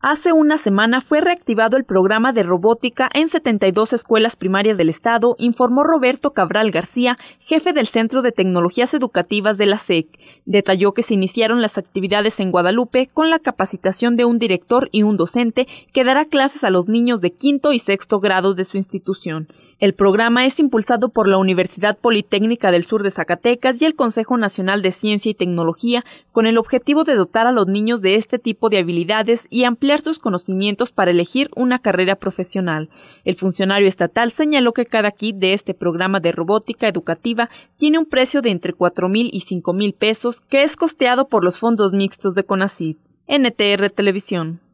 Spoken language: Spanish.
Hace una semana fue reactivado el programa de robótica en 72 escuelas primarias del Estado, informó Roberto Cabral García, jefe del Centro de Tecnologías Educativas de la SEC. Detalló que se iniciaron las actividades en Guadalupe con la capacitación de un director y un docente que dará clases a los niños de quinto y sexto grado de su institución. El programa es impulsado por la Universidad Politécnica del Sur de Zacatecas y el Consejo Nacional de Ciencia y Tecnología con el objetivo de dotar a los niños de este tipo de habilidades y ampliar sus conocimientos para elegir una carrera profesional. El funcionario estatal señaló que cada kit de este programa de robótica educativa tiene un precio de entre $4,000 y $5,000 pesos que es costeado por los fondos mixtos de CONACYT. NTR Televisión.